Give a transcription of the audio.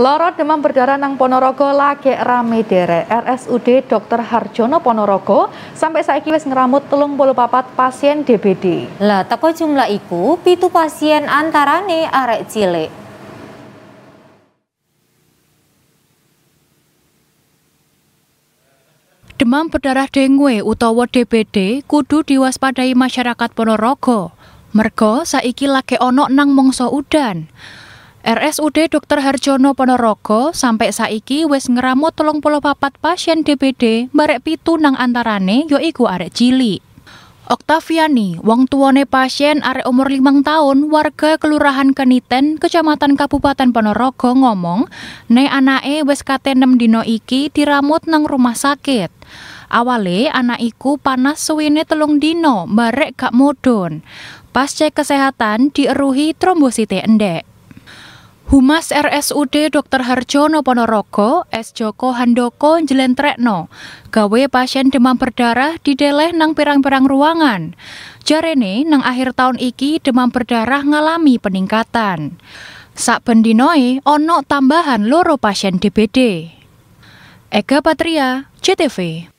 Lorot demam berdarah nang Ponorogo lagi rame dere. RSUD Dr. Harjono Ponorogo sampai saiki wis ngeramut telung puluh papat pasien DBD. Lah teko jumlah iku pitu pasien antarane arek cilik. Demam berdarah dengue utawa DBD kudu diwaspadai masyarakat Ponorogo. Mergo saiki lagi ono nang mongso udan. RSUD Dr. Harjono Ponorogo sampai saiki wis ngeramu telung puluh papat pasien DPD merek pitu nang antarane yoiku arek cili. Oktaviani, wong tuwane pasien arek umur limang tahun, warga Kelurahan Keniten, Kecamatan Kabupaten Ponorogo ngomong, ne anake wis katenem dino iki diramut nang rumah sakit. Awale anak iku panas suwine telung dino, barek gak mudun. Pas cek kesehatan dieruhi trombosite endek. Humas RSUD Dr. Harjono Ponorogo, S. Joko Handoko Jelentrekno, gawe pasien demam berdarah dideleh nang pirang-pirang ruangan. Jarene nang akhir tahun iki demam berdarah ngalami peningkatan. Sak bendinoe ono tambahan loro pasien DBD. Ega Patria, CTV